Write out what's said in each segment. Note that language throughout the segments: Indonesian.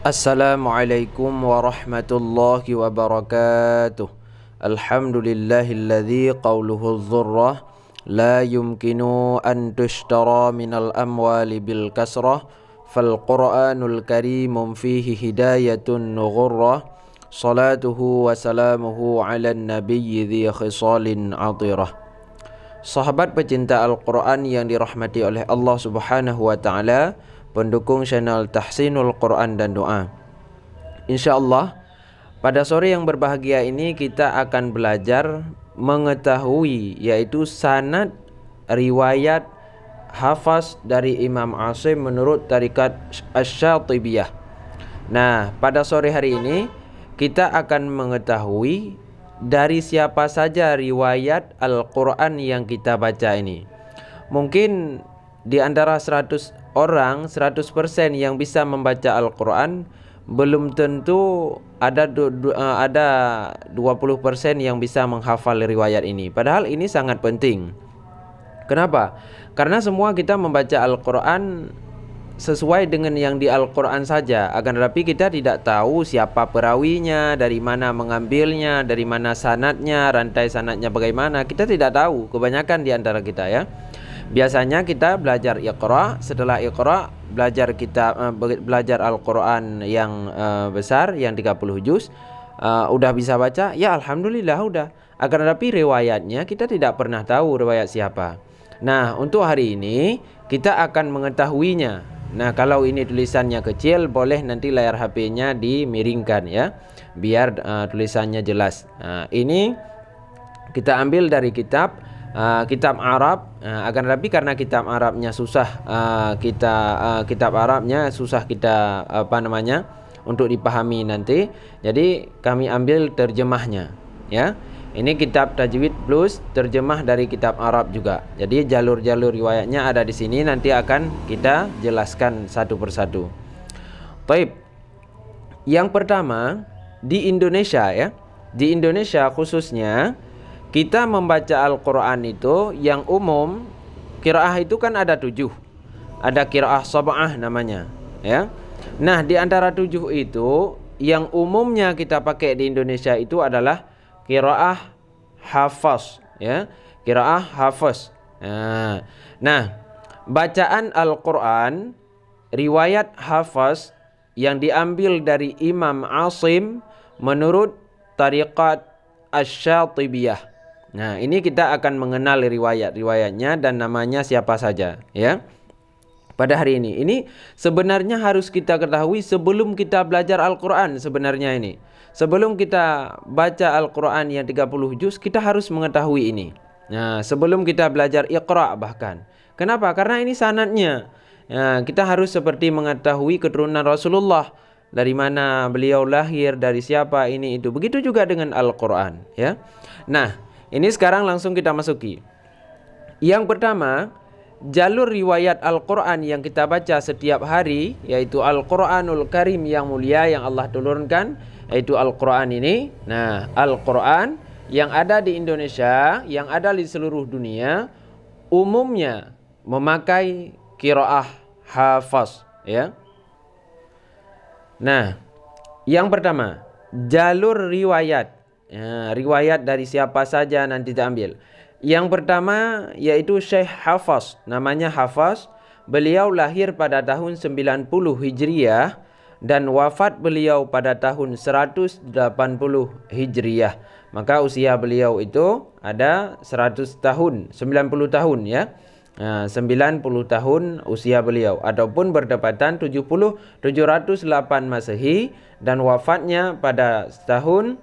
Assalamualaikum warahmatullahi wabarakatuh Alhamdulillahilladzi qawluhu al-zurrah La yumkinu an tushtara minal amwali bil kasrah Fal quranul karimun fihi hidayatun nugurrah Salatuhu wa salamuhu ala nabiyyi dhi khisalin adirah Sahabat pecinta Al-Quran yang dirahmati oleh Allah subhanahu wa ta'ala pendukung channel Tahsinul Quran dan Doa. Insya Allah, pada sore yang berbahagia ini kita akan belajar mengetahui yaitu sanad riwayat hafaz dari Imam Asim menurut tarikat Asy-Syatibiyah. Nah, pada sore hari ini kita akan mengetahui dari siapa saja riwayat Al-Qur'an yang kita baca ini. Mungkin di antara 100 orang 100% yang bisa membaca Al-Quran belum tentu ada eh, ada 20% yang bisa menghafal riwayat ini. Padahal ini sangat penting. Kenapa? Karena semua kita membaca Al-Qur'an sesuai dengan yang di Al-Qur'an saja. Akan tetapi kita tidak tahu siapa perawinya, dari mana mengambilnya, dari mana sanatnya, rantai sanatnya bagaimana. Kita tidak tahu kebanyakan di antara kita ya. Biasanya kita belajar Iqra, setelah Iqra belajar kita eh, belajar Al-Qur'an yang eh, besar yang 30 juz eh, udah bisa baca, ya alhamdulillah udah. Akan tetapi riwayatnya kita tidak pernah tahu riwayat siapa. Nah, untuk hari ini kita akan mengetahuinya. Nah, kalau ini tulisannya kecil boleh nanti layar HP-nya dimiringkan ya biar uh, tulisannya jelas. Nah, ini kita ambil dari kitab Ah, kitab Arab uh, akan tetapi karena kitab Arabnya susah uh, kita uh, kitab Arabnya susah kita apa namanya untuk dipahami nanti jadi kami ambil terjemahnya ya ini kitab tajwid plus terjemah dari kitab Arab juga jadi jalur-jalur riwayatnya ada di sini nanti akan kita jelaskan satu persatu Taib yang pertama di Indonesia ya di Indonesia khususnya kita membaca Al-Quran itu yang umum kiraah itu kan ada tujuh ada kiraah sabah namanya ya nah di antara tujuh itu yang umumnya kita pakai di Indonesia itu adalah kiraah hafaz ya kiraah hafaz nah, nah bacaan Al-Quran riwayat hafaz yang diambil dari Imam Asim menurut tariqat Asy-Syatibiyah Nah, ini kita akan mengenal riwayat-riwayatnya dan namanya siapa saja, ya. Pada hari ini, ini sebenarnya harus kita ketahui sebelum kita belajar Al-Qur'an sebenarnya ini. Sebelum kita baca Al-Qur'an yang 30 juz, kita harus mengetahui ini. Nah, sebelum kita belajar Iqra bahkan. Kenapa? Karena ini sanatnya. Nah, kita harus seperti mengetahui keturunan Rasulullah dari mana beliau lahir, dari siapa ini itu. Begitu juga dengan Al-Qur'an, ya. Nah, ini sekarang langsung kita masuki. Yang pertama, jalur riwayat Al-Quran yang kita baca setiap hari yaitu Al-Quranul Karim yang mulia yang Allah turunkan yaitu Al-Quran ini nah Al-Quran yang ada di Indonesia yang ada di seluruh dunia umumnya memakai kiroah hafaz ya nah yang pertama jalur riwayat Ya, riwayat dari siapa saja nanti diambil Yang pertama yaitu Syekh Hafaz. Namanya Hafaz. Beliau lahir pada tahun 90 Hijriah dan wafat beliau pada tahun 180 Hijriah. Maka usia beliau itu ada 100 tahun, 90 tahun ya. 90 nah, tahun usia beliau ataupun berdepatan 70 708 Masehi dan wafatnya pada tahun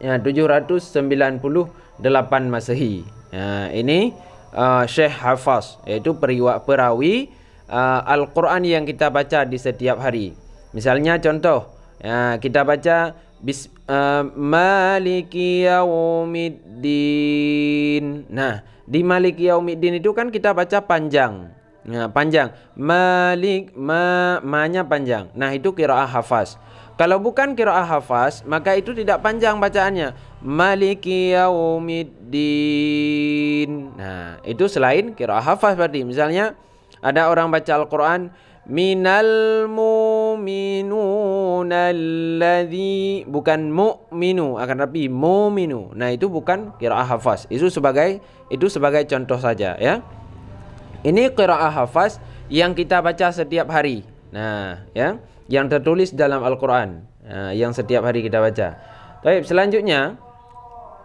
ya, 798 Masehi. Ya, ini uh, Syekh Hafaz yaitu periwak perawi uh, Al-Quran yang kita baca di setiap hari. Misalnya contoh ya, kita baca bis, uh, Maliki Yaumiddin. Nah, di Maliki Yaumiddin itu kan kita baca panjang. Nah, panjang. Malik ma panjang. Nah, itu qiraah hafaz. Kalau bukan kiraah hafaz, maka itu tidak panjang bacaannya. Maliki yaumiddin. Nah, itu selain kiraah hafaz berarti. Misalnya ada orang baca Al-Qur'an minal mu'minun alladhi bukan mu'minu akan tapi mu'minu. Nah, itu bukan kiraah hafaz. Itu sebagai itu sebagai contoh saja ya. Ini kiraah hafaz yang kita baca setiap hari. Nah, ya yang tertulis dalam Al-Quran ya, yang setiap hari kita baca. Baik, selanjutnya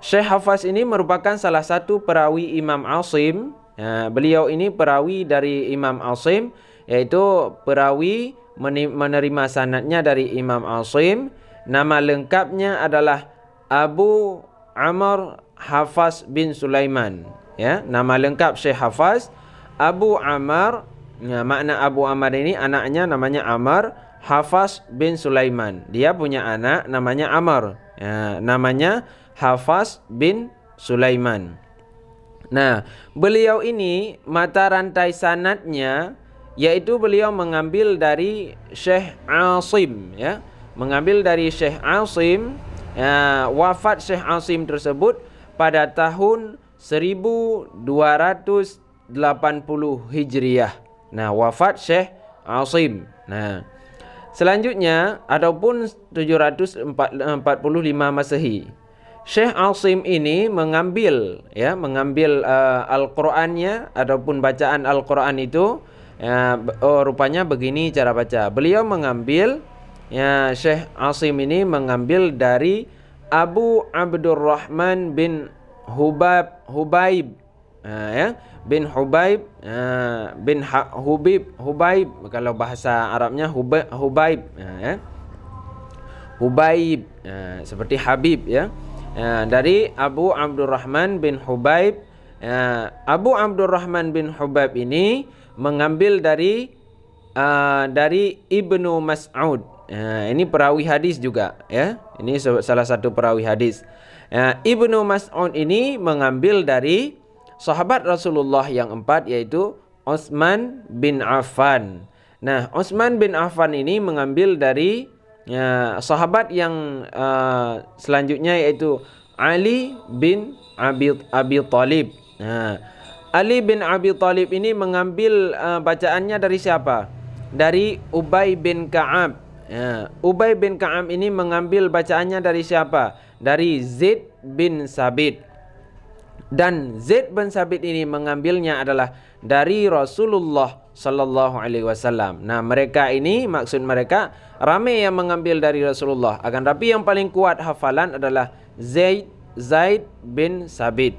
Syekh Hafaz ini merupakan salah satu perawi Imam Asim. Ya, beliau ini perawi dari Imam Asim yaitu perawi menerima sanatnya dari Imam Asim. Nama lengkapnya adalah Abu Amr Hafaz bin Sulaiman. Ya, nama lengkap Syekh Hafaz Abu Amr. Ya, makna Abu Amr ini anaknya namanya Amr Hafas bin Sulaiman. Dia punya anak namanya Amr. Ya, namanya Hafas bin Sulaiman. Nah, beliau ini mata rantai sanatnya yaitu beliau mengambil dari Syekh Asim ya. Mengambil dari Syekh Asim ya, wafat Syekh Asim tersebut pada tahun 1280 Hijriah. Nah, wafat Syekh Asim. Nah, Selanjutnya ataupun 745 eh, Masehi. Syekh sim ini mengambil ya mengambil uh, Al-Qur'annya ataupun bacaan Al-Qur'an itu ya oh, rupanya begini cara baca. Beliau mengambil ya Syekh sim ini mengambil dari Abu Abdurrahman bin Hubab Hubaib. Nah, ya bin Hubaib eh, bin ha Hubib Hubaib kalau bahasa Arabnya Huba Hubaib ya. ya. Hubaib ya, seperti Habib ya. ya dari Abu Abdurrahman bin Hubaib Abu Abdurrahman bin Hubaib ini mengambil dari eh, dari Ibnu Mas'ud ini perawi hadis juga ya ini salah satu perawi hadis Ibnu Mas'ud ini mengambil dari sahabat Rasulullah yang empat yaitu Osman bin Affan. Nah, Osman bin Affan ini mengambil dari ya, sahabat yang uh, selanjutnya yaitu Ali bin Abi, Abi Talib. Nah, Ali bin Abi Talib ini mengambil uh, bacaannya dari siapa? Dari Ubay bin Ka'ab. Nah, Ubay bin Ka'ab ini mengambil bacaannya dari siapa? Dari Zaid bin Sabit. dan Zaid bin Sabit ini mengambilnya adalah dari Rasulullah sallallahu alaihi wasallam. Nah, mereka ini maksud mereka ramai yang mengambil dari Rasulullah. Akan tapi yang paling kuat hafalan adalah Zaid Zaid bin Sabit.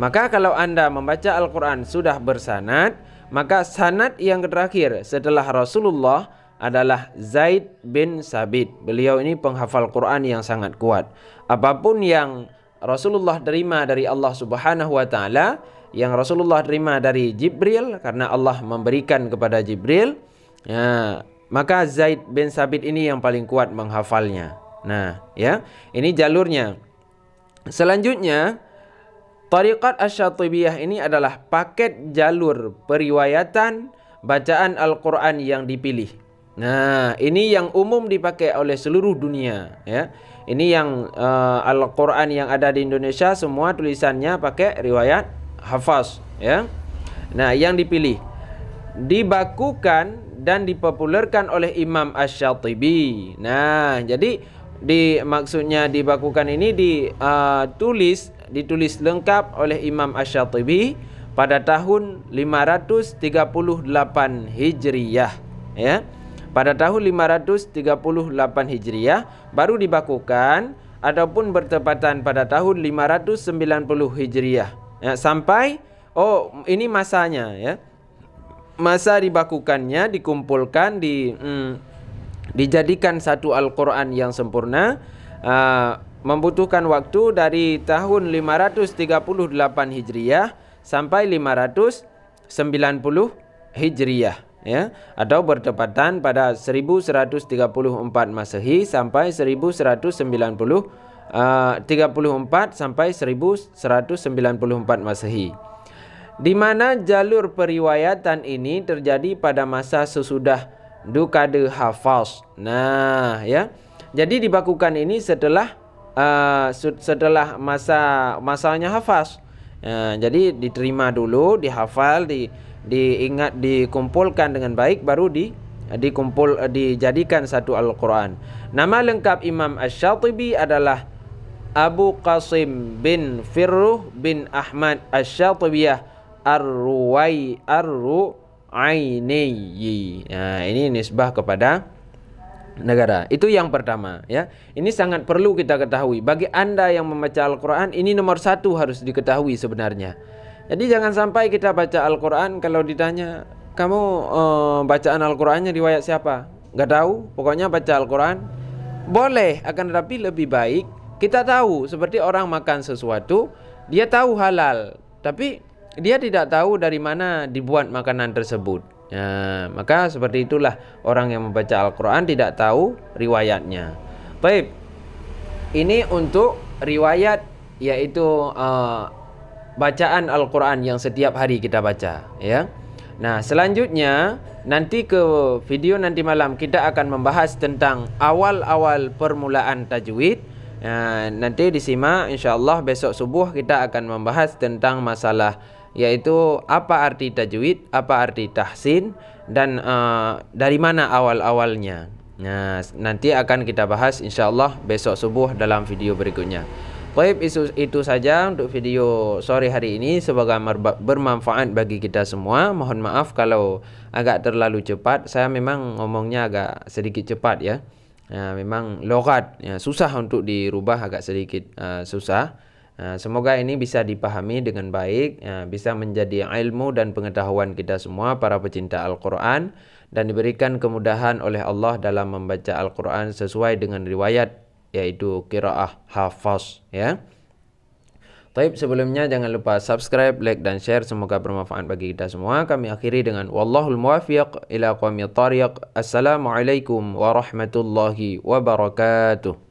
Maka kalau Anda membaca Al-Qur'an sudah bersanad, maka sanad yang terakhir setelah Rasulullah adalah Zaid bin Sabit. Beliau ini penghafal Quran yang sangat kuat. Apapun yang Rasulullah terima dari Allah Subhanahu wa taala, yang Rasulullah terima dari Jibril karena Allah memberikan kepada Jibril. Ya, maka Zaid bin Sabit ini yang paling kuat menghafalnya. Nah, ya, ini jalurnya. Selanjutnya, Tariqat Asy-Syatibiyah ini adalah paket jalur periwayatan bacaan Al-Qur'an yang dipilih. Nah, ini yang umum dipakai oleh seluruh dunia, ya. Ini yang uh, Al-Qur'an yang ada di Indonesia semua tulisannya pakai riwayat hafaz, ya. Nah, yang dipilih dibakukan dan dipopulerkan oleh Imam Ash-Shatibi. Nah, jadi di maksudnya dibakukan ini ditulis eh, ditulis lengkap oleh Imam Ash-Shatibi pada tahun 538 Hijriyah, ya pada tahun 538 Hijriah baru dibakukan ataupun bertepatan pada tahun 590 Hijriah. Ya, sampai oh ini masanya ya. Masa dibakukannya dikumpulkan di hmm, dijadikan satu Al-Qur'an yang sempurna uh, membutuhkan waktu dari tahun 538 Hijriah sampai 590 Hijriah ya atau bertepatan pada 1134 Masehi sampai 1190 uh, 34 sampai 1194 Masehi. Di mana jalur periwayatan ini terjadi pada masa sesudah Dukade Hafaz. Nah, ya. Jadi dibakukan ini setelah uh, setelah masa masanya Hafaz. Uh, ya, jadi diterima dulu, dihafal, di diingat dikumpulkan dengan baik baru di dikumpul dijadikan satu Al-Qur'an. Nama lengkap Imam Asy-Syatibi adalah Abu Qasim bin Firruh bin Ahmad Asy-Syatibiyah Ar-Ruwai Ar-Ru'ainiyi. Nah, ini nisbah kepada negara. Itu yang pertama ya. Ini sangat perlu kita ketahui. Bagi Anda yang membaca Al-Qur'an, ini nomor satu harus diketahui sebenarnya. Jadi jangan sampai kita baca Al-Quran kalau ditanya kamu eh, bacaan Al-Qurannya riwayat siapa? Gak tahu. Pokoknya baca Al-Quran boleh, akan tetapi lebih baik kita tahu. Seperti orang makan sesuatu, dia tahu halal, tapi dia tidak tahu dari mana dibuat makanan tersebut. Ya, maka seperti itulah orang yang membaca Al-Quran tidak tahu riwayatnya. Baik, ini untuk riwayat yaitu uh, bacaan Al-Quran yang setiap hari kita baca ya. Nah selanjutnya nanti ke video nanti malam kita akan membahas tentang awal-awal permulaan tajwid Nah, nanti disimak insyaallah besok subuh kita akan membahas tentang masalah yaitu apa arti tajwid, apa arti tahsin dan uh, dari mana awal-awalnya. Nah, nanti akan kita bahas insyaallah besok subuh dalam video berikutnya. Baik, itu, itu saja untuk video sore hari ini. Semoga bermanfaat bagi kita semua. Mohon maaf kalau agak terlalu cepat. Saya memang ngomongnya agak sedikit cepat ya. ya memang logat ya, susah untuk dirubah agak sedikit uh, susah. Uh, semoga ini bisa dipahami dengan baik, uh, bisa menjadi ilmu dan pengetahuan kita semua para pecinta Al-Quran dan diberikan kemudahan oleh Allah dalam membaca Al-Quran sesuai dengan riwayat yaitu kiraah hafaz ya. Taib sebelumnya jangan lupa subscribe, like dan share semoga bermanfaat bagi kita semua. Kami akhiri dengan wallahul muwaffiq ila qawmi tariq. Assalamualaikum warahmatullahi wabarakatuh.